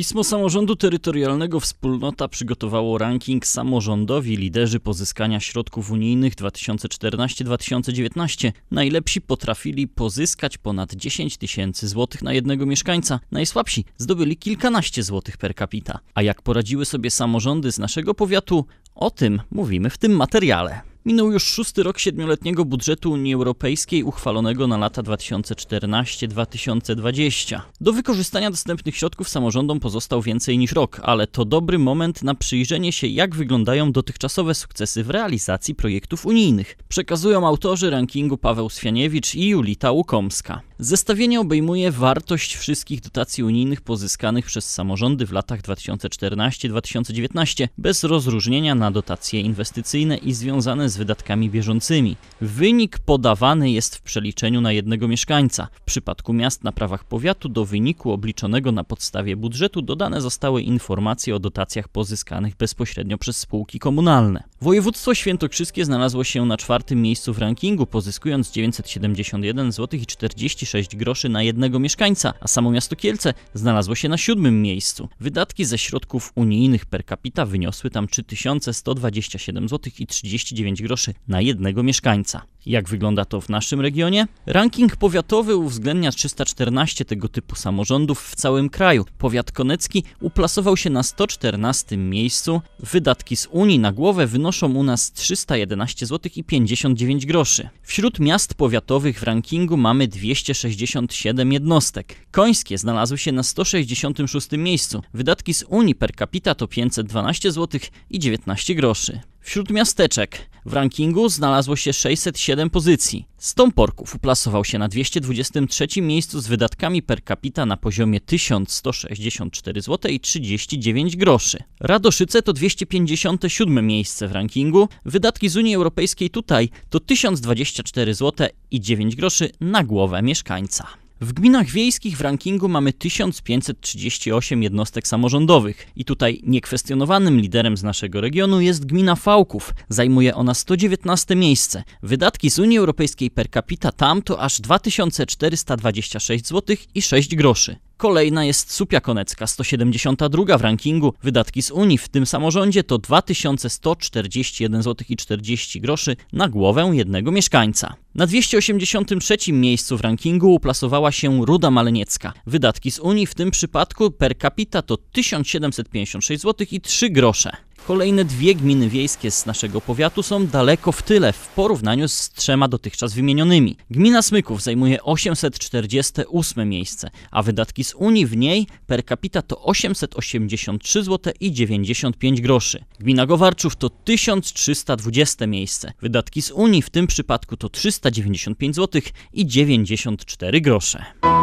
Pismo Samorządu Terytorialnego Wspólnota przygotowało ranking samorządowi liderzy pozyskania środków unijnych 2014-2019. Najlepsi potrafili pozyskać ponad 10 tysięcy złotych na jednego mieszkańca, najsłabsi zdobyli kilkanaście złotych per capita. A jak poradziły sobie samorządy z naszego powiatu? O tym mówimy w tym materiale. Minął już szósty rok siedmioletniego budżetu Unii Europejskiej uchwalonego na lata 2014-2020. Do wykorzystania dostępnych środków samorządom pozostał więcej niż rok, ale to dobry moment na przyjrzenie się, jak wyglądają dotychczasowe sukcesy w realizacji projektów unijnych. Przekazują autorzy rankingu Paweł Swianiewicz i Julita Łukomska. Zestawienie obejmuje wartość wszystkich dotacji unijnych pozyskanych przez samorządy w latach 2014-2019 bez rozróżnienia na dotacje inwestycyjne i związane z wydatkami bieżącymi. Wynik podawany jest w przeliczeniu na jednego mieszkańca. W przypadku miast na prawach powiatu do wyniku obliczonego na podstawie budżetu dodane zostały informacje o dotacjach pozyskanych bezpośrednio przez spółki komunalne. Województwo świętokrzyskie znalazło się na czwartym miejscu w rankingu, pozyskując 971 zł i 46 groszy na jednego mieszkańca, a samo miasto Kielce znalazło się na siódmym miejscu. Wydatki ze środków unijnych per capita wyniosły tam 3127,39 zł i 39 groszy na jednego mieszkańca. Jak wygląda to w naszym regionie? Ranking powiatowy uwzględnia 314 tego typu samorządów w całym kraju. Powiat konecki uplasował się na 114 miejscu. Wydatki z Unii na głowę wynoszą u nas 311 zł i 59 groszy. Wśród miast powiatowych w rankingu mamy 267 jednostek. Końskie znalazły się na 166 miejscu. Wydatki z Unii per capita to 512 zł i 19 groszy. Wśród miasteczek w rankingu znalazło się 607 pozycji. Stąporków uplasował się na 223 miejscu z wydatkami per capita na poziomie 1164 zł i 39 groszy. Radoszyce to 257 miejsce w rankingu. Wydatki z Unii Europejskiej tutaj to 1024 zł i 9 groszy na głowę mieszkańca. W gminach wiejskich w rankingu mamy 1538 jednostek samorządowych i tutaj niekwestionowanym liderem z naszego regionu jest gmina Fałków. Zajmuje ona 119 miejsce. Wydatki z Unii Europejskiej per capita tam to aż 2426 zł i 6 groszy. Kolejna jest Supia Konecka, 172 w rankingu. Wydatki z Unii w tym samorządzie to 2141,40 zł na głowę jednego mieszkańca. Na 283 miejscu w rankingu uplasowała się Ruda Maleniecka. Wydatki z Unii w tym przypadku per capita to 1756,03 zł Kolejne dwie gminy wiejskie z naszego powiatu są daleko w tyle w porównaniu z trzema dotychczas wymienionymi. Gmina Smyków zajmuje 848 miejsce, a wydatki z Unii w niej per capita to 883 zł i 95 groszy. Gmina Gowarczów to 1320 miejsce. Wydatki z Unii w tym przypadku to 395 zł i 94 grosze.